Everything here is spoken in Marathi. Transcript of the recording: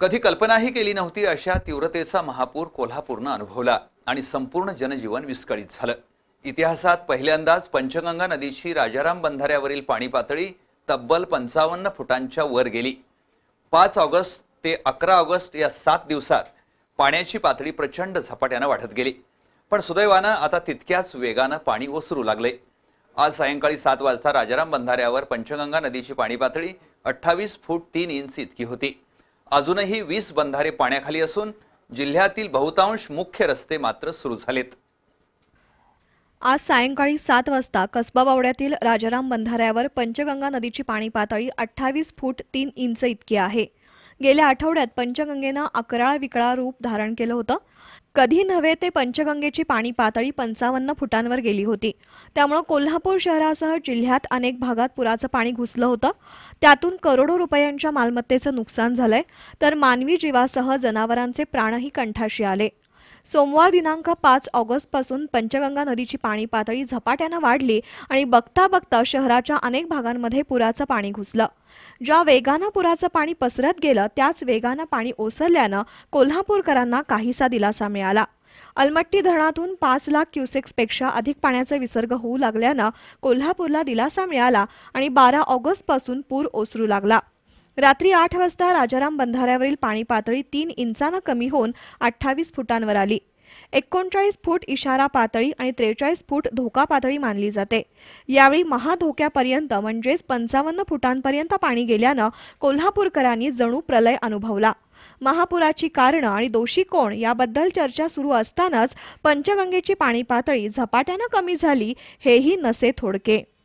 कधी कल्पनाही केली नव्हती अशा तीव्रतेचा महापूर कोल्हापूरनं अनुभवला आणि संपूर्ण जनजीवन विस्कळीत झालं इतिहासात पहिल्यांदाच पंचगंगा नदीची राजाराम बंधाऱ्यावरील पाणी पातळी तब्बल पंचावन्न फुटांच्या वर गेली पाच ऑगस्ट ते अकरा ऑगस्ट या सात दिवसात पाण्याची पातळी प्रचंड झपाट्यानं वाढत गेली पण सुदैवानं आता तितक्याच वेगानं पाणी ओसरू लागले आज सायंकाळी सात वाजता राजाराम बंधाऱ्यावर पंचगंगा नदीची पाणी पातळी अठ्ठावीस फूट तीन इंच इतकी होती अजूनही वीस बंधारे पाण्याखाली असून जिल्ह्यातील बहुतांश मुख्य रस्ते मात्र सुरू झालेत आज सायंकाळी सात वाजता कसबा बावड्यातील राजाराम बंधाऱ्यावर पंचगंगा नदीची पाणी पातळी अठ्ठावीस फूट तीन इंच इतकी आहे गेल्या आठवड्यात पंचगंगेनं अकराळ विकळा रूप धारण केलं होतं कधी नव्हे ते पंचगंगेची पाणी पातळी पंचावन्न फुटांवर गेली होती त्यामुळं कोल्हापूर शहरासह जिल्ह्यात अनेक भागात पुराचं पाणी घुसलं होतं त्यातून करोडो रुपयांच्या मालमत्तेचं नुकसान झालंय तर मानवी जीवासह जनावरांचे प्राणही कंठाशी आले सोमवार दिनांक पाच ऑगस्टपासून पंचगंगा नदीची पाणी पातळी झपाट्यानं वाढली आणि बघता बघता शहराच्या अनेक भागांमध्ये पुराचं पाणी घुसलं ज्या वेगानं पुराचं पाणी पसरत गेलं त्याच वेगानं पाणी ओसरल्यानं कोल्हापूरकरांना काहीसा दिलासा मिळाला अलमट्टी धरणातून पाच लाख क्युसेक्सपेक्षा अधिक पाण्याचा विसर्ग होऊ लागल्यानं कोल्हापूरला दिलासा मिळाला आणि बारा ऑगस्टपासून पूर ओसरू लागला रात्री आठ वाजता राजाराम बंधाऱ्यावरील पाणी पातळी तीन इंचानं कमी होऊन अठ्ठावीस फुटांवर आली एकोणचाळीस फूट इशारा पातळी आणि त्रेचाळीस फूट धोका पातळी मानली जाते यावेळी महाधोक्यापर्यंत म्हणजेच पंचावन्न फुटांपर्यंत पाणी गेल्यानं कोल्हापूरकरांनी जणू प्रलय अनुभवला महापुराची कारणं आणि दोषी कोण याबद्दल चर्चा सुरू असतानाच पंचगंगेची पाणी पातळी झपाट्यानं कमी झाली हेही नसे थोडके